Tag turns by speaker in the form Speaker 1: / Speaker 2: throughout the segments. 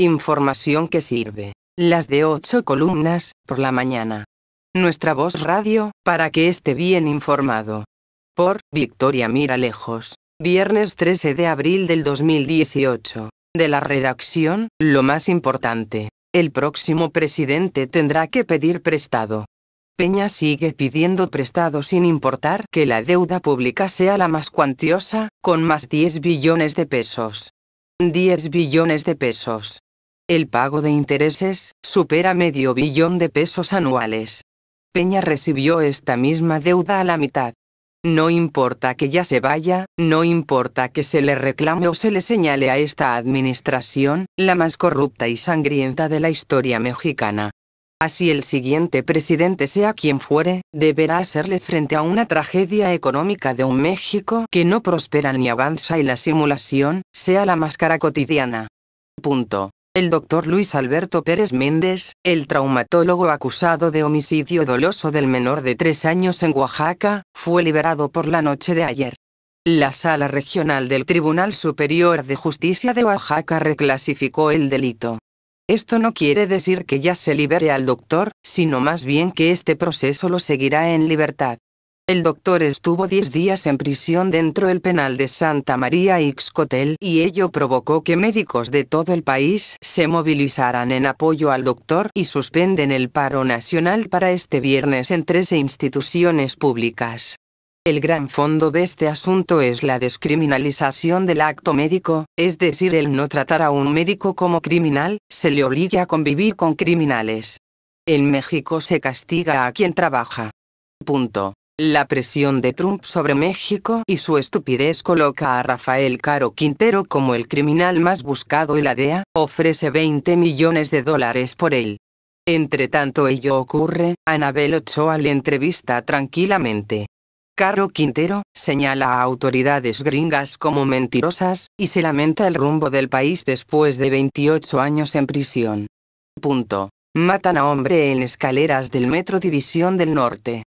Speaker 1: Información que sirve. Las de ocho columnas, por la mañana. Nuestra voz radio, para que esté bien informado. Por Victoria Mira Lejos. Viernes 13 de abril del 2018. De la redacción, lo más importante. El próximo presidente tendrá que pedir prestado. Peña sigue pidiendo prestado sin importar que la deuda pública sea la más cuantiosa, con más 10 billones de pesos. 10 billones de pesos el pago de intereses supera medio billón de pesos anuales. Peña recibió esta misma deuda a la mitad. No importa que ya se vaya, no importa que se le reclame o se le señale a esta administración, la más corrupta y sangrienta de la historia mexicana. Así el siguiente presidente sea quien fuere, deberá hacerle frente a una tragedia económica de un México que no prospera ni avanza y la simulación, sea la máscara cotidiana. Punto. El doctor Luis Alberto Pérez Méndez, el traumatólogo acusado de homicidio doloso del menor de tres años en Oaxaca, fue liberado por la noche de ayer. La sala regional del Tribunal Superior de Justicia de Oaxaca reclasificó el delito. Esto no quiere decir que ya se libere al doctor, sino más bien que este proceso lo seguirá en libertad. El doctor estuvo 10 días en prisión dentro del penal de Santa María Xcotel y ello provocó que médicos de todo el país se movilizaran en apoyo al doctor y suspenden el paro nacional para este viernes en 13 instituciones públicas. El gran fondo de este asunto es la descriminalización del acto médico, es decir, el no tratar a un médico como criminal, se le obliga a convivir con criminales. En México se castiga a quien trabaja. Punto. La presión de Trump sobre México y su estupidez coloca a Rafael Caro Quintero como el criminal más buscado y la DEA ofrece 20 millones de dólares por él. Entre tanto ello ocurre, Anabel Ochoa le entrevista tranquilamente. Caro Quintero señala a autoridades gringas como mentirosas y se lamenta el rumbo del país después de 28 años en prisión. Punto. Matan a hombre en escaleras del Metro División del Norte.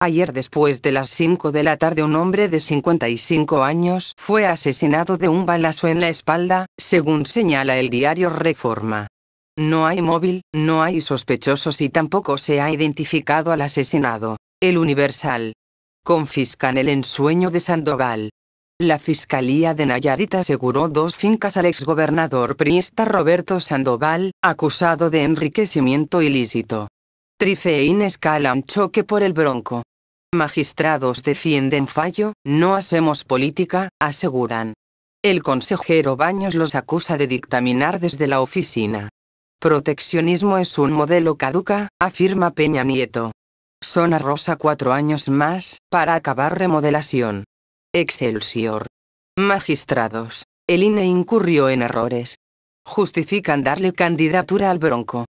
Speaker 1: Ayer después de las 5 de la tarde un hombre de 55 años fue asesinado de un balazo en la espalda, según señala el diario Reforma. No hay móvil, no hay sospechosos y tampoco se ha identificado al asesinado. El Universal. Confiscan el ensueño de Sandoval. La Fiscalía de Nayarit aseguró dos fincas al exgobernador priista Roberto Sandoval, acusado de enriquecimiento ilícito. Ines Calan choque por el bronco. Magistrados defienden fallo, no hacemos política, aseguran. El consejero Baños los acusa de dictaminar desde la oficina. Proteccionismo es un modelo caduca, afirma Peña Nieto. Zona Rosa cuatro años más, para acabar remodelación. Excelsior. Magistrados. El INE incurrió en errores. Justifican darle candidatura al Bronco.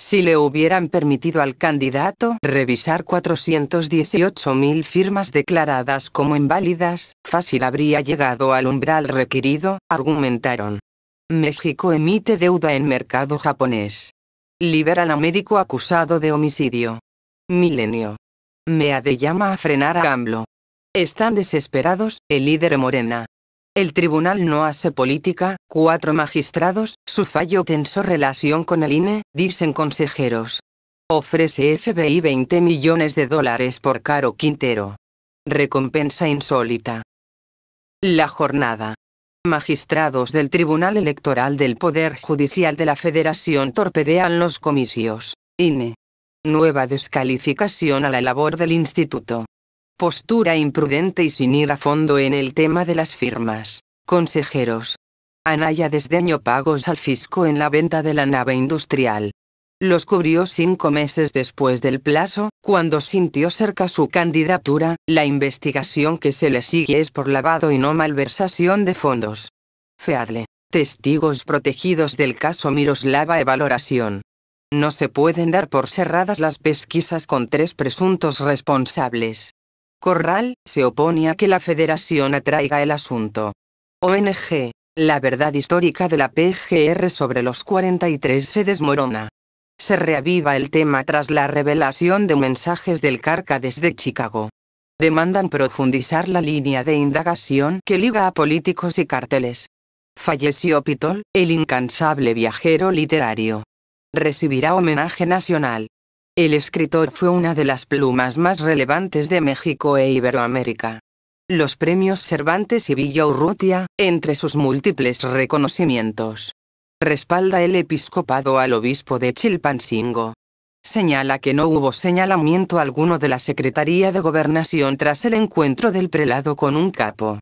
Speaker 1: Si le hubieran permitido al candidato revisar 418.000 firmas declaradas como inválidas, fácil habría llegado al umbral requerido, argumentaron. México emite deuda en mercado japonés. Liberan a médico acusado de homicidio. Milenio. de llama a frenar a AMLO. Están desesperados, el líder Morena. El tribunal no hace política, cuatro magistrados, su fallo tensó relación con el INE, dicen consejeros. Ofrece FBI 20 millones de dólares por Caro Quintero. Recompensa insólita. La jornada. Magistrados del Tribunal Electoral del Poder Judicial de la Federación torpedean los comicios. INE. Nueva descalificación a la labor del instituto postura imprudente y sin ir a fondo en el tema de las firmas. Consejeros. Anaya desdeñó pagos al fisco en la venta de la nave industrial. Los cubrió cinco meses después del plazo, cuando sintió cerca su candidatura, la investigación que se le sigue es por lavado y no malversación de fondos. Feadle. Testigos protegidos del caso Miroslava Valoración. No se pueden dar por cerradas las pesquisas con tres presuntos responsables. Corral, se opone a que la federación atraiga el asunto. ONG. La verdad histórica de la PGR sobre los 43 se desmorona. Se reaviva el tema tras la revelación de mensajes del Carca desde Chicago. Demandan profundizar la línea de indagación que liga a políticos y cárteles. Falleció Pitol, el incansable viajero literario. Recibirá homenaje nacional. El escritor fue una de las plumas más relevantes de México e Iberoamérica. Los premios Cervantes y Villa Urrutia, entre sus múltiples reconocimientos. Respalda el episcopado al obispo de Chilpancingo. Señala que no hubo señalamiento alguno de la Secretaría de Gobernación tras el encuentro del prelado con un capo.